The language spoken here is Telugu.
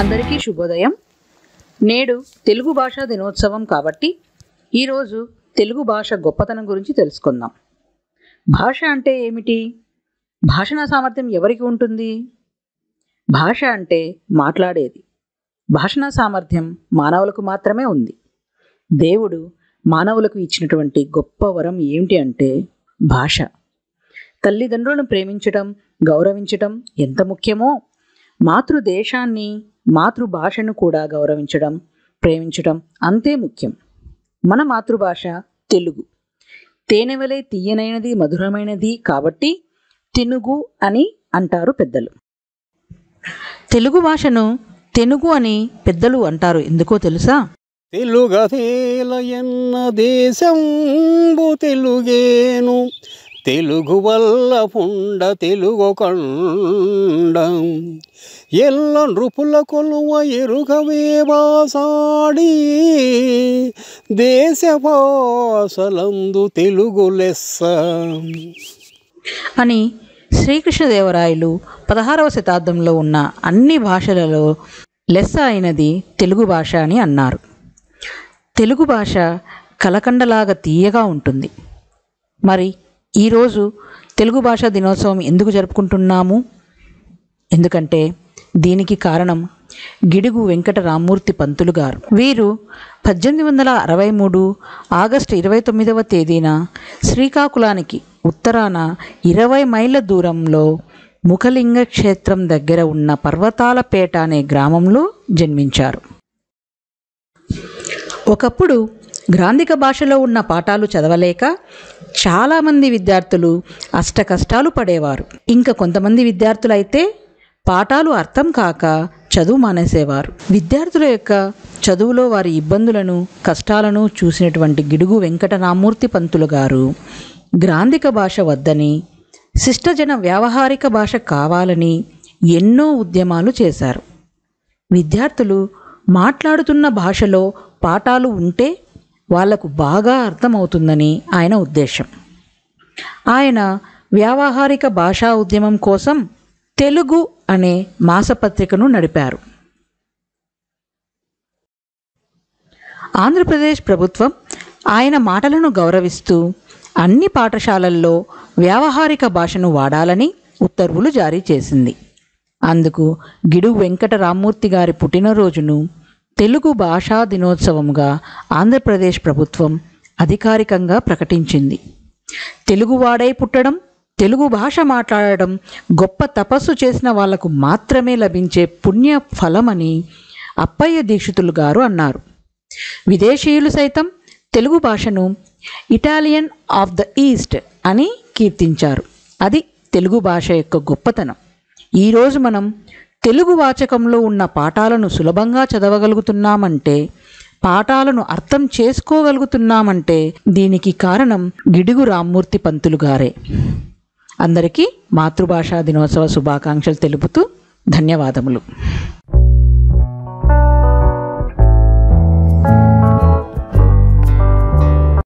అందరికీ శుభోదయం నేడు తెలుగు భాషా దినోత్సవం కాబట్టి ఈరోజు తెలుగు భాష గొప్పతనం గురించి తెలుసుకుందాం భాష అంటే ఏమిటి భాషణ సామర్థ్యం ఎవరికి ఉంటుంది భాష అంటే మాట్లాడేది భాషణ సామర్థ్యం మానవులకు మాత్రమే ఉంది దేవుడు మానవులకు ఇచ్చినటువంటి గొప్ప వరం ఏమిటి అంటే భాష తల్లిదండ్రులను ప్రేమించటం గౌరవించటం ఎంత ముఖ్యమో మాతృదేశాన్ని మాతృభాషను కూడా గౌరవించడం ప్రేమించడం అంతే ముఖ్యం మన మాతృభాష తెలుగు తేనెవలే తీయనైనది మధురమైనది కాబట్టి తెనుగు అని అంటారు పెద్దలు తెలుగు భాషను తెనుగు అని పెద్దలు అంటారు ఎందుకో తెలుసా తెలుగు దేశంబు తెలుగేను తెలుగు వల్ల పుండ తెలుగు కండ ఎల్ల నృపుల కొలువ ఎరుగవే బాసాడి దేశ భాషలందు తెలుగు లెస్స అని శ్రీకృష్ణదేవరాయలు పదహారవ శతాబ్దంలో ఉన్న అన్ని భాషలలో లెస్స అయినది తెలుగు భాష అని అన్నారు తెలుగు భాష కలకండలాగా తీయగా ఉంటుంది మరి ఈరోజు తెలుగు భాషా దినోత్సవం ఎందుకు జరుపుకుంటున్నాము ఎందుకంటే దీనికి కారణం గిడుగు వెంకట రామ్మూర్తి పంతులు గారు వీరు పద్దెనిమిది వందల అరవై మూడు ఆగస్టు ఇరవై తొమ్మిదవ తేదీన శ్రీకాకుళానికి ఉత్తరాన ఇరవై మైళ్ళ దూరంలో ముఖలింగ క్షేత్రం దగ్గర ఉన్న పర్వతాలపేట అనే గ్రామంలో జన్మించారు ఒకప్పుడు గ్రాంధిక భాషలో ఉన్న పాఠాలు చదవలేక చాలామంది విద్యార్థులు అష్ట కష్టాలు పడేవారు ఇంకా కొంతమంది విద్యార్థులైతే పాఠాలు అర్థం కాక చదువు మానేసేవారు విద్యార్థుల యొక్క చదువులో వారి ఇబ్బందులను కష్టాలను చూసినటువంటి గిడుగు వెంకట రామూర్తి పంతులు గారు గ్రాంధిక భాష వద్దని శిష్టజన వ్యావహారిక భాష కావాలని ఎన్నో ఉద్యమాలు చేశారు విద్యార్థులు మాట్లాడుతున్న భాషలో పాఠాలు ఉంటే వాళ్లకు బాగా అర్థమవుతుందని ఆయన ఉద్దేశం ఆయన వ్యావహారిక భాషా ఉద్యమం కోసం తెలుగు అనే మాసపత్రికను నడిపారు ఆంధ్రప్రదేశ్ ప్రభుత్వం ఆయన మాటలను గౌరవిస్తూ అన్ని పాఠశాలల్లో వ్యావహారిక భాషను వాడాలని ఉత్తర్వులు జారీ చేసింది అందుకు గిడు వెంకట రామ్మూర్తి గారి పుట్టినరోజును తెలుగు భాషా దినోత్సవంగా ఆంధ్రప్రదేశ్ ప్రభుత్వం అధికారికంగా ప్రకటించింది తెలుగువాడై పుట్టడం తెలుగు భాష మాట్లాడడం గొప్ప తపస్సు చేసిన వాళ్లకు మాత్రమే లభించే పుణ్య ఫలమని అప్పయ్య దీక్షితులు గారు అన్నారు విదేశీయులు సైతం తెలుగు భాషను ఇటాలియన్ ఆఫ్ ద ఈస్ట్ అని కీర్తించారు అది తెలుగు భాష యొక్క గొప్పతనం ఈరోజు మనం తెలుగు వాచకంలో ఉన్న పాఠాలను సులభంగా చదవగలుగుతున్నామంటే పాఠాలను అర్థం చేసుకోగలుగుతున్నామంటే దీనికి కారణం గిడుగు రామ్మూర్తి పంతులు గారే అందరికీ మాతృభాషా దినోత్సవ శుభాకాంక్షలు తెలుపుతూ ధన్యవాదములు